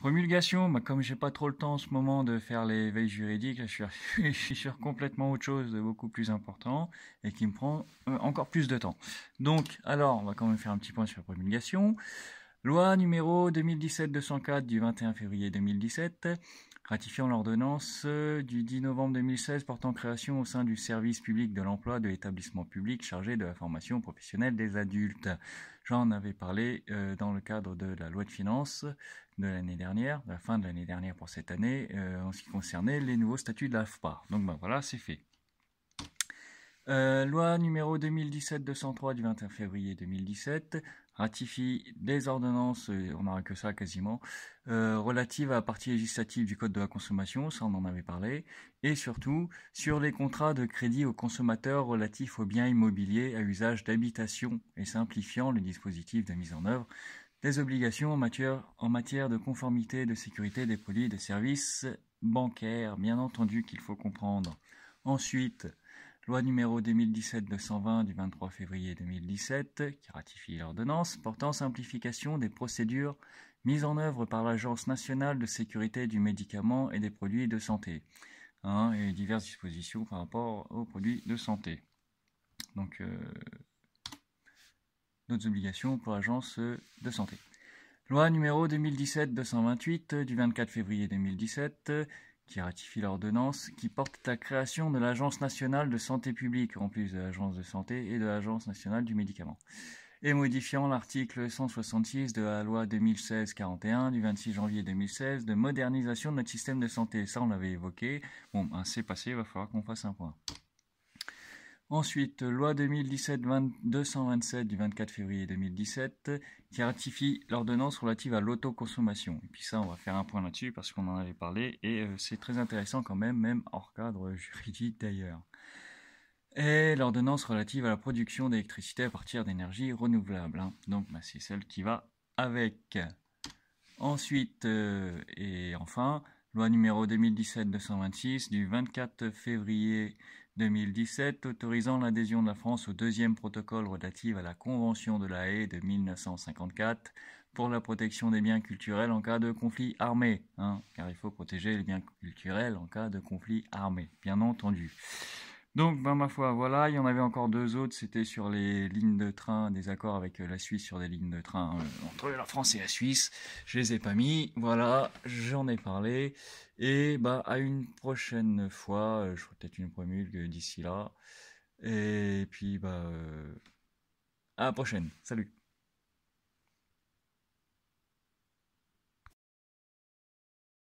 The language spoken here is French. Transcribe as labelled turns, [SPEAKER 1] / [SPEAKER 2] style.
[SPEAKER 1] Promulgation, bah comme j'ai pas trop le temps en ce moment de faire les veilles juridiques, je, suis, je suis, sur complètement autre chose de beaucoup plus important et qui me prend euh, encore plus de temps. Donc, alors, on va quand même faire un petit point sur la promulgation. Loi numéro 2017-204 du 21 février 2017 ratifiant l'ordonnance euh, du 10 novembre 2016 portant création au sein du service public de l'emploi de l'établissement public chargé de la formation professionnelle des adultes. J'en avais parlé euh, dans le cadre de la loi de finances de l'année dernière, la fin de l'année dernière pour cette année, euh, en ce qui concernait les nouveaux statuts de l'AFPA. Donc ben voilà, c'est fait. Euh, loi numéro 2017-203 du 21 février 2017 ratifie des ordonnances, on n'aura que ça quasiment, euh, relatives à la partie législative du Code de la consommation, ça on en avait parlé, et surtout sur les contrats de crédit aux consommateurs relatifs aux biens immobiliers à usage d'habitation et simplifiant le dispositif de mise en œuvre des obligations en matière, en matière de conformité de sécurité des produits et des services bancaires, bien entendu qu'il faut comprendre. Ensuite, Loi numéro 2017-220 du 23 février 2017, qui ratifie l'ordonnance portant simplification des procédures mises en œuvre par l'Agence nationale de sécurité du médicament et des produits de santé, hein, et diverses dispositions par rapport aux produits de santé. Donc, euh, d'autres obligations pour l'Agence de santé. Loi numéro 2017-228 du 24 février 2017 qui ratifie l'ordonnance qui porte la création de l'Agence nationale de santé publique, en plus de l'Agence de santé et de l'Agence nationale du médicament, et modifiant l'article 166 de la loi 2016-41 du 26 janvier 2016 de modernisation de notre système de santé. Ça, on l'avait évoqué. Bon, ben, c'est passé, il va falloir qu'on fasse un point. Ensuite, loi 2017-227 du 24 février 2017 qui ratifie l'ordonnance relative à l'autoconsommation. Et puis ça, on va faire un point là-dessus parce qu'on en avait parlé et euh, c'est très intéressant quand même, même hors cadre juridique d'ailleurs. Et l'ordonnance relative à la production d'électricité à partir d'énergie renouvelables. Hein. Donc bah, c'est celle qui va avec. Ensuite, euh, et enfin, loi numéro 2017-226 du 24 février 2017 autorisant l'adhésion de la France au deuxième protocole relatif à la Convention de la Haye de 1954 pour la protection des biens culturels en cas de conflit armé, hein, car il faut protéger les biens culturels en cas de conflit armé, bien entendu. Donc, ben, ma foi, voilà, il y en avait encore deux autres, c'était sur les lignes de train, des accords avec euh, la Suisse sur des lignes de train euh, entre la France et la Suisse. Je les ai pas mis, voilà, j'en ai parlé. Et bah, à une prochaine fois, euh, je ferai peut-être une promulgue d'ici là. Et puis, bah, à la prochaine, salut